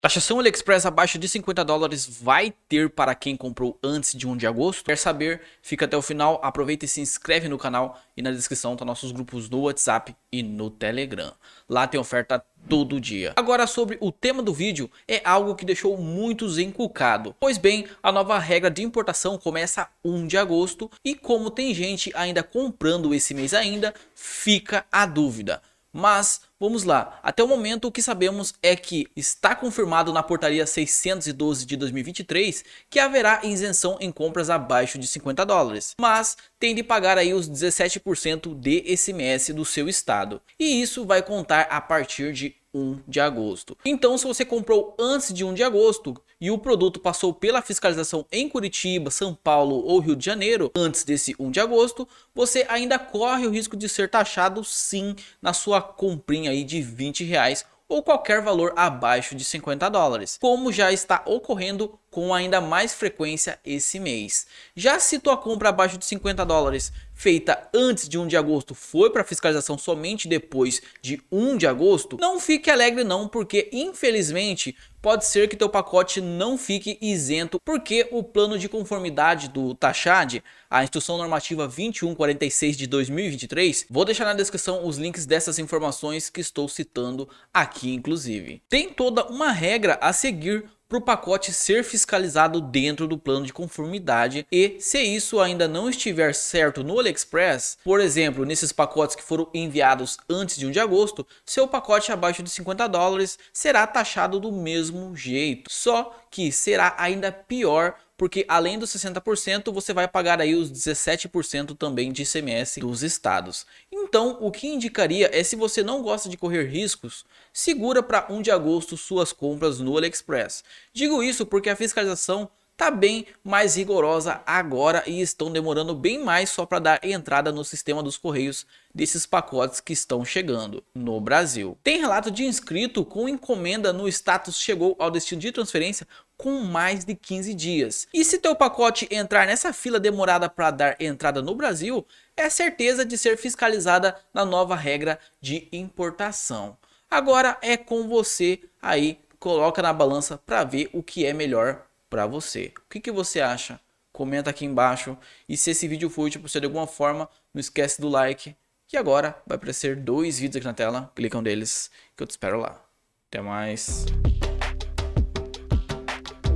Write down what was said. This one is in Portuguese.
Taxação AliExpress abaixo de 50 dólares vai ter para quem comprou antes de 1 de agosto? Quer saber? Fica até o final, aproveita e se inscreve no canal e na descrição tá nossos grupos no WhatsApp e no Telegram. Lá tem oferta todo dia. Agora sobre o tema do vídeo, é algo que deixou muitos encucado. Pois bem, a nova regra de importação começa 1 de agosto e como tem gente ainda comprando esse mês ainda, fica a dúvida. Mas vamos lá, até o momento o que sabemos é que está confirmado na portaria 612 de 2023 que haverá isenção em compras abaixo de 50 dólares, mas tem de pagar aí os 17% de SMS do seu estado. E isso vai contar a partir de 1 de agosto. Então, se você comprou antes de 1 de agosto, e o produto passou pela fiscalização em Curitiba, São Paulo ou Rio de Janeiro antes desse 1 de agosto, você ainda corre o risco de ser taxado sim na sua comprinha aí de 20 reais ou qualquer valor abaixo de 50 dólares, como já está ocorrendo com ainda mais frequência esse mês. Já se tua compra abaixo de 50 dólares feita antes de 1 de agosto foi para fiscalização somente depois de 1 de agosto, não fique alegre não, porque infelizmente pode ser que teu pacote não fique isento, porque o plano de conformidade do Taxad, a instrução normativa 2146 de 2023, vou deixar na descrição os links dessas informações que estou citando aqui inclusive. Tem toda uma regra a seguir para o pacote ser fiscalizado dentro do plano de conformidade e se isso ainda não estiver certo no AliExpress, por exemplo, nesses pacotes que foram enviados antes de 1 de agosto, seu pacote abaixo de 50 dólares será taxado do mesmo jeito, só que será ainda pior porque além dos 60%, você vai pagar aí os 17% também de ICMS dos estados. Então, o que indicaria é se você não gosta de correr riscos, segura para 1 de agosto suas compras no AliExpress. Digo isso porque a fiscalização está bem mais rigorosa agora e estão demorando bem mais só para dar entrada no sistema dos correios desses pacotes que estão chegando no Brasil. Tem relato de inscrito com encomenda no status chegou ao destino de transferência com mais de 15 dias. E se teu pacote entrar nessa fila demorada para dar entrada no Brasil, é certeza de ser fiscalizada na nova regra de importação. Agora é com você aí, coloca na balança para ver o que é melhor para você. O que, que você acha? Comenta aqui embaixo. E se esse vídeo foi útil para você de alguma forma, não esquece do like. Que agora vai aparecer dois vídeos aqui na tela. Clica um deles que eu te espero lá. Até mais.